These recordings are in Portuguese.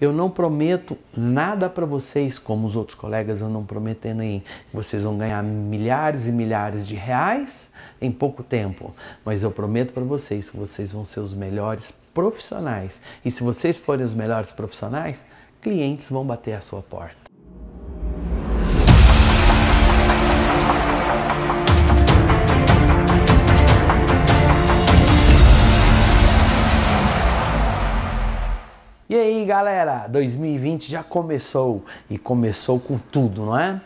Eu não prometo nada para vocês, como os outros colegas andam prometendo aí. Vocês vão ganhar milhares e milhares de reais em pouco tempo. Mas eu prometo para vocês que vocês vão ser os melhores profissionais. E se vocês forem os melhores profissionais, clientes vão bater a sua porta. E aí galera, 2020 já começou e começou com tudo, não é?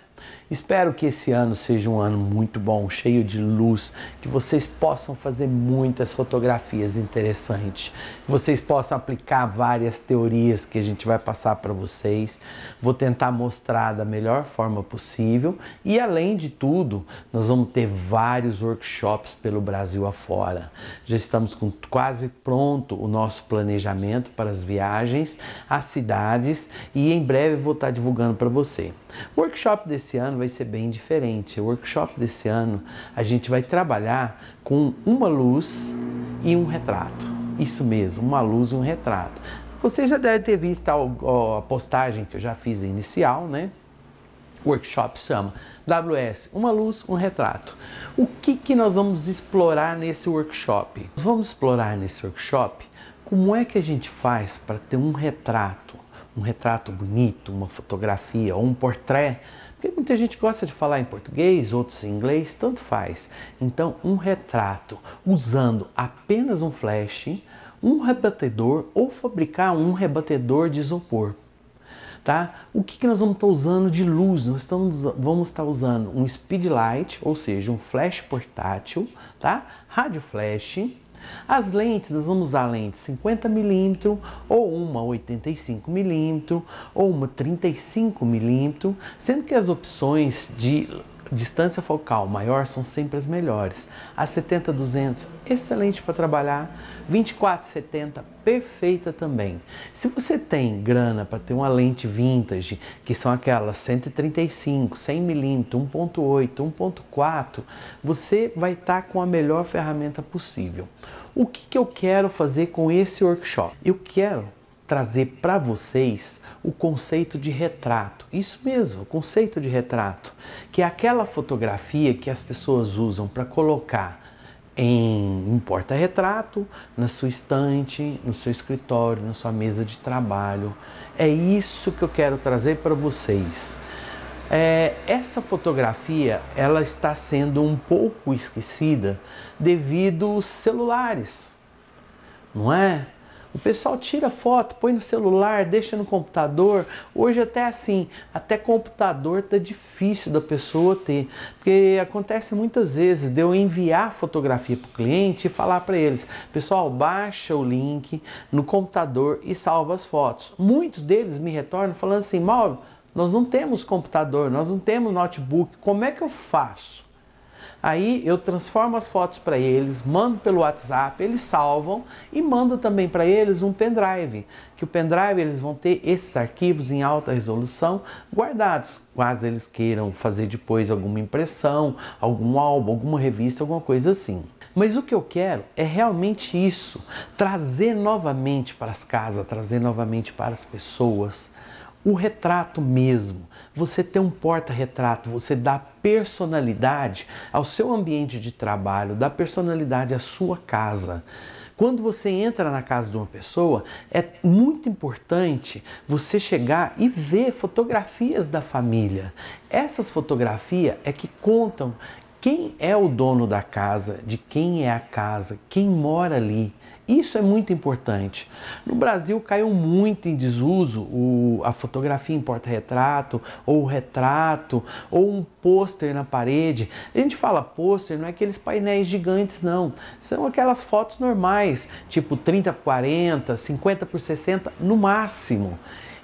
Espero que esse ano seja um ano muito bom, cheio de luz, que vocês possam fazer muitas fotografias interessantes, que vocês possam aplicar várias teorias que a gente vai passar para vocês. Vou tentar mostrar da melhor forma possível e além de tudo, nós vamos ter vários workshops pelo Brasil afora. Já estamos com quase pronto o nosso planejamento para as viagens, as cidades e em breve vou estar divulgando para você. O workshop desse ano vai ser bem diferente. O workshop desse ano a gente vai trabalhar com uma luz e um retrato. Isso mesmo, uma luz e um retrato. Você já deve ter visto a, a postagem que eu já fiz inicial, né? workshop chama WS, uma luz, um retrato. O que, que nós vamos explorar nesse workshop? Vamos explorar nesse workshop como é que a gente faz para ter um retrato um retrato bonito, uma fotografia ou um portrait. Porque muita gente gosta de falar em português, outros em inglês, tanto faz. Então, um retrato usando apenas um flash, um rebatedor ou fabricar um rebatedor de isopor. Tá? O que, que nós vamos estar tá usando de luz? Nós estamos, vamos estar tá usando um speed light, ou seja, um flash portátil, tá? rádio flash, as lentes, nós vamos usar lente 50 mm ou uma 85 mm ou uma 35 mm sendo que as opções de distância focal maior são sempre as melhores. A 70-200, excelente para trabalhar. 24-70, perfeita também. Se você tem grana para ter uma lente vintage, que são aquelas 135, 100mm, 1.8, 1.4, você vai estar tá com a melhor ferramenta possível. O que, que eu quero fazer com esse workshop? Eu quero trazer para vocês o conceito de retrato. Isso mesmo, o conceito de retrato, que é aquela fotografia que as pessoas usam para colocar em um porta-retrato, na sua estante, no seu escritório, na sua mesa de trabalho. É isso que eu quero trazer para vocês. É, essa fotografia ela está sendo um pouco esquecida devido aos celulares, não é? O pessoal tira foto, põe no celular, deixa no computador. Hoje até assim, até computador tá difícil da pessoa ter, porque acontece muitas vezes de eu enviar fotografia para o cliente e falar para eles, pessoal, baixa o link no computador e salva as fotos. Muitos deles me retornam falando assim, Mauro, nós não temos computador, nós não temos notebook. Como é que eu faço? Aí eu transformo as fotos para eles, mando pelo WhatsApp, eles salvam e mando também para eles um pendrive. Que o pendrive eles vão ter esses arquivos em alta resolução guardados, caso eles queiram fazer depois alguma impressão, algum álbum, alguma revista, alguma coisa assim. Mas o que eu quero é realmente isso, trazer novamente para as casas, trazer novamente para as pessoas o retrato mesmo. Você ter um porta-retrato, você dá personalidade ao seu ambiente de trabalho, dá personalidade à sua casa. Quando você entra na casa de uma pessoa, é muito importante você chegar e ver fotografias da família. Essas fotografias é que contam quem é o dono da casa, de quem é a casa, quem mora ali. Isso é muito importante. No Brasil caiu muito em desuso o, a fotografia em porta-retrato, ou retrato, ou um pôster na parede. A gente fala pôster, não é aqueles painéis gigantes, não. São aquelas fotos normais, tipo 30 por 40, 50 por 60, no máximo.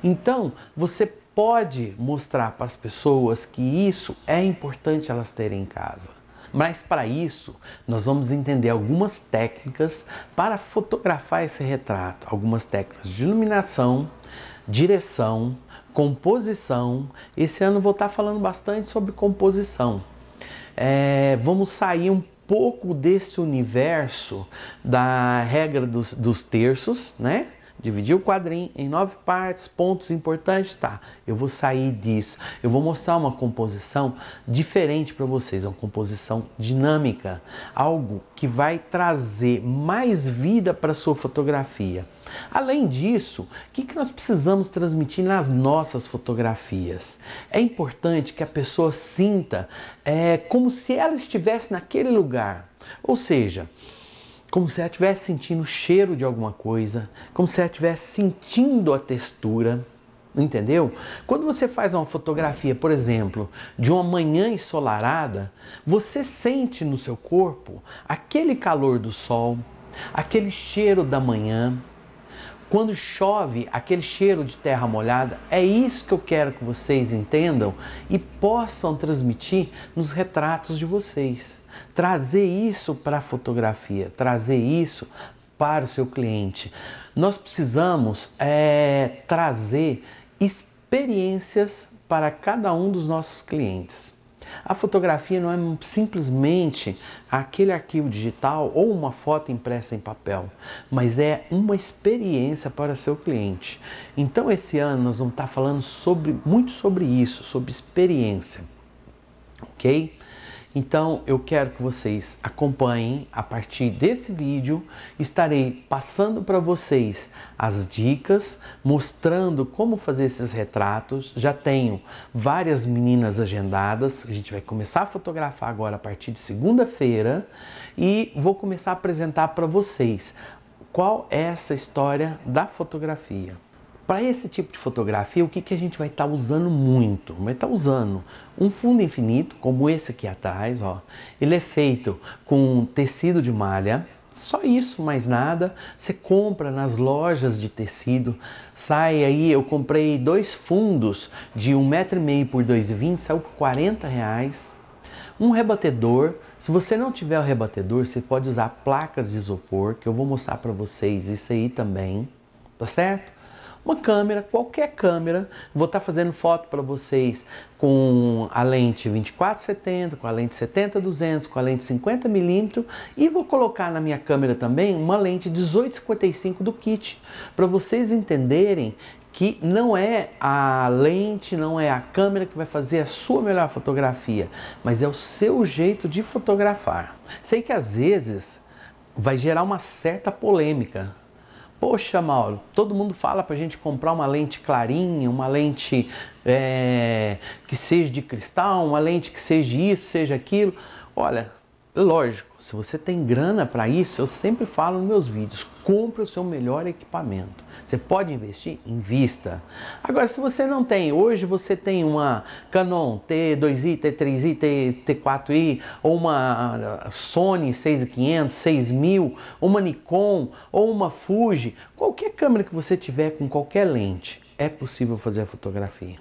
Então, você pode mostrar para as pessoas que isso é importante elas terem em casa. Mas para isso, nós vamos entender algumas técnicas para fotografar esse retrato, algumas técnicas de iluminação, direção, composição. Esse ano vou estar falando bastante sobre composição. É, vamos sair um pouco desse universo da regra dos, dos terços, né? Dividir o quadrinho em nove partes, pontos importantes, tá? Eu vou sair disso. Eu vou mostrar uma composição diferente para vocês, uma composição dinâmica, algo que vai trazer mais vida para sua fotografia. Além disso, o que, que nós precisamos transmitir nas nossas fotografias? É importante que a pessoa sinta é, como se ela estivesse naquele lugar. Ou seja, como se ela estivesse sentindo o cheiro de alguma coisa, como se ela estivesse sentindo a textura. Entendeu? Quando você faz uma fotografia, por exemplo, de uma manhã ensolarada, você sente no seu corpo aquele calor do sol, aquele cheiro da manhã, quando chove, aquele cheiro de terra molhada, é isso que eu quero que vocês entendam e possam transmitir nos retratos de vocês. Trazer isso para a fotografia, trazer isso para o seu cliente. Nós precisamos é, trazer experiências para cada um dos nossos clientes. A fotografia não é simplesmente aquele arquivo digital ou uma foto impressa em papel, mas é uma experiência para seu cliente. Então esse ano nós vamos estar falando sobre muito sobre isso, sobre experiência, ok? Então eu quero que vocês acompanhem a partir desse vídeo. Estarei passando para vocês as dicas, mostrando como fazer esses retratos. Já tenho várias meninas agendadas. A gente vai começar a fotografar agora a partir de segunda-feira e vou começar a apresentar para vocês qual é essa história da fotografia. Para esse tipo de fotografia, o que, que a gente vai estar tá usando muito? Vai estar tá usando um fundo infinito, como esse aqui atrás, ó. Ele é feito com tecido de malha, só isso, mais nada. Você compra nas lojas de tecido, sai aí. Eu comprei dois fundos de 1,5m por 2,20m, saiu por 40 reais. Um rebatedor. Se você não tiver o rebatedor, você pode usar placas de isopor, que eu vou mostrar para vocês isso aí também, tá certo? Uma câmera, qualquer câmera, vou estar tá fazendo foto para vocês com a lente 24-70, com a lente 70-200, com a lente 50mm e vou colocar na minha câmera também uma lente 18-55 do kit para vocês entenderem que não é a lente, não é a câmera que vai fazer a sua melhor fotografia, mas é o seu jeito de fotografar. Sei que às vezes vai gerar uma certa polêmica, Poxa, Mauro, todo mundo fala para a gente comprar uma lente clarinha, uma lente é, que seja de cristal, uma lente que seja isso, seja aquilo. Olha, lógico, se você tem grana para isso, eu sempre falo nos meus vídeos, compre o seu melhor equipamento. Você pode investir? Invista. Agora, se você não tem, hoje você tem uma Canon T2i, T3i, T, 2 i t 3 i t 4 i ou uma ah, Sony 6500, 6000, uma Nikon, ou uma Fuji, qualquer câmera que você tiver com qualquer lente, é possível fazer a fotografia.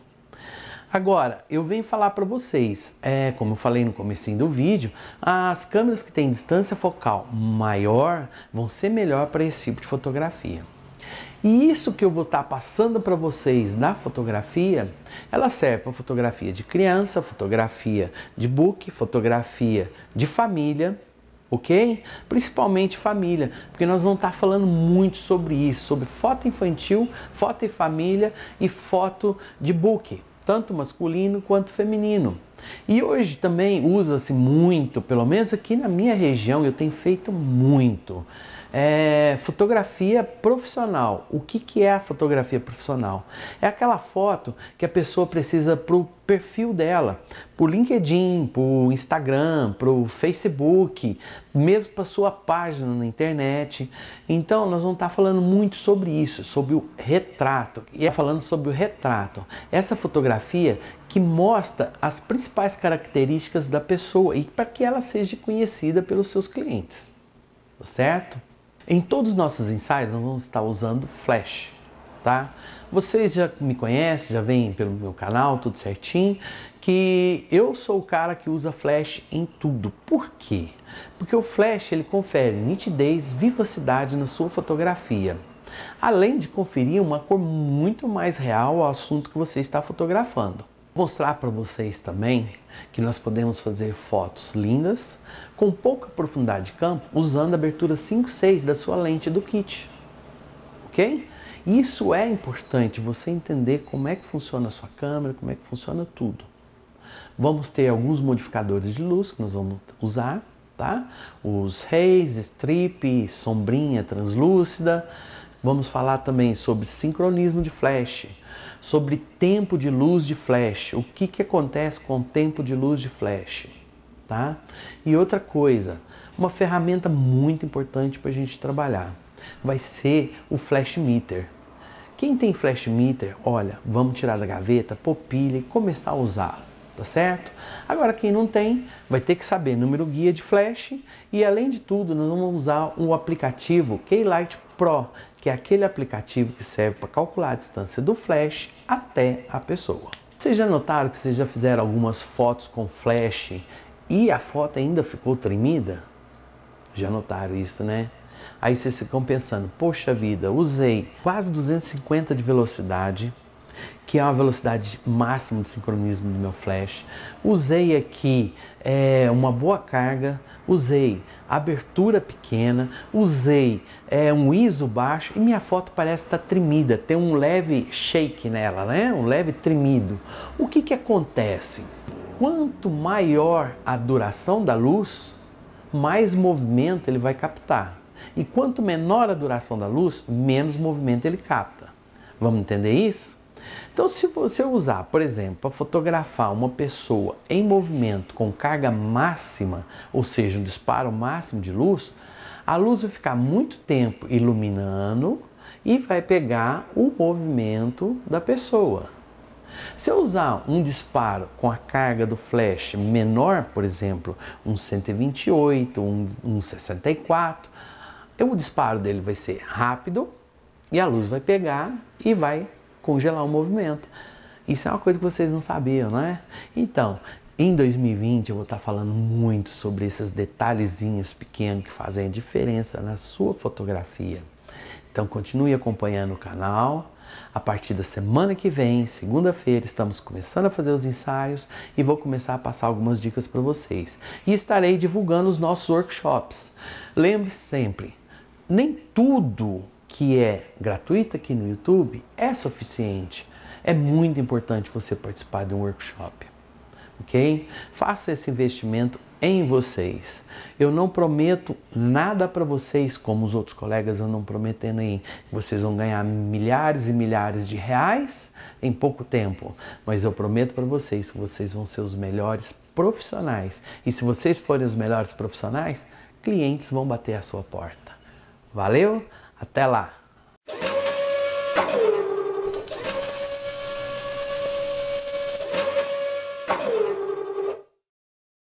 Agora, eu venho falar para vocês, é, como eu falei no começo do vídeo, as câmeras que têm distância focal maior vão ser melhor para esse tipo de fotografia. E isso que eu vou estar tá passando para vocês na fotografia, ela serve para fotografia de criança, fotografia de book, fotografia de família, ok? Principalmente família, porque nós vamos estar tá falando muito sobre isso, sobre foto infantil, foto e família e foto de book tanto masculino quanto feminino. E hoje também usa-se muito, pelo menos aqui na minha região, eu tenho feito muito. É, fotografia profissional. O que, que é a fotografia profissional? É aquela foto que a pessoa precisa para o perfil dela, para o LinkedIn, para o Instagram, para o Facebook, mesmo para sua página na internet. Então, nós vamos estar tá falando muito sobre isso, sobre o retrato. E é falando sobre o retrato. Essa fotografia que mostra as principais características da pessoa e para que ela seja conhecida pelos seus clientes. Tá certo? Em todos os nossos ensaios, nós vamos estar usando flash, tá? Vocês já me conhecem, já vêm pelo meu canal, tudo certinho, que eu sou o cara que usa flash em tudo. Por quê? Porque o flash ele confere nitidez, vivacidade na sua fotografia. Além de conferir uma cor muito mais real ao assunto que você está fotografando mostrar para vocês também que nós podemos fazer fotos lindas com pouca profundidade de campo usando a abertura 5.6 da sua lente do kit, ok? Isso é importante, você entender como é que funciona a sua câmera, como é que funciona tudo. Vamos ter alguns modificadores de luz que nós vamos usar, tá? Os rays, strip, sombrinha translúcida, Vamos falar também sobre sincronismo de flash, sobre tempo de luz de flash, o que, que acontece com o tempo de luz de flash, tá? E outra coisa, uma ferramenta muito importante para a gente trabalhar vai ser o flash meter. Quem tem flash meter, olha, vamos tirar da gaveta, popilha e começar a usar, tá certo? Agora quem não tem, vai ter que saber número guia de flash e além de tudo, nós vamos usar o aplicativo Keylight Pro, que é aquele aplicativo que serve para calcular a distância do flash até a pessoa. Vocês já notaram que vocês já fizeram algumas fotos com flash e a foto ainda ficou tremida? Já notaram isso, né? Aí vocês ficam pensando, poxa vida, usei quase 250 de velocidade, que é uma velocidade máxima de sincronismo do meu flash. Usei aqui é, uma boa carga, usei abertura pequena, usei é, um ISO baixo e minha foto parece estar tá tremida, tem um leve shake nela, né? um leve tremido. O que, que acontece? Quanto maior a duração da luz, mais movimento ele vai captar. E quanto menor a duração da luz, menos movimento ele capta. Vamos entender isso? Então, se você usar, por exemplo, para fotografar uma pessoa em movimento com carga máxima, ou seja, um disparo máximo de luz, a luz vai ficar muito tempo iluminando e vai pegar o movimento da pessoa. Se eu usar um disparo com a carga do flash menor, por exemplo, um 128, um, um 64, o disparo dele vai ser rápido e a luz vai pegar e vai congelar o movimento. Isso é uma coisa que vocês não sabiam, não é? Então, em 2020 eu vou estar falando muito sobre esses detalhezinhos pequenos que fazem a diferença na sua fotografia. Então continue acompanhando o canal. A partir da semana que vem, segunda-feira, estamos começando a fazer os ensaios e vou começar a passar algumas dicas para vocês. E estarei divulgando os nossos workshops. Lembre-se sempre, nem tudo que é gratuita aqui no YouTube é suficiente. É muito importante você participar de um workshop, ok? Faça esse investimento em vocês. Eu não prometo nada para vocês, como os outros colegas andam prometendo aí. Vocês vão ganhar milhares e milhares de reais em pouco tempo. Mas eu prometo para vocês que vocês vão ser os melhores profissionais. E se vocês forem os melhores profissionais, clientes vão bater a sua porta. Valeu? Até lá!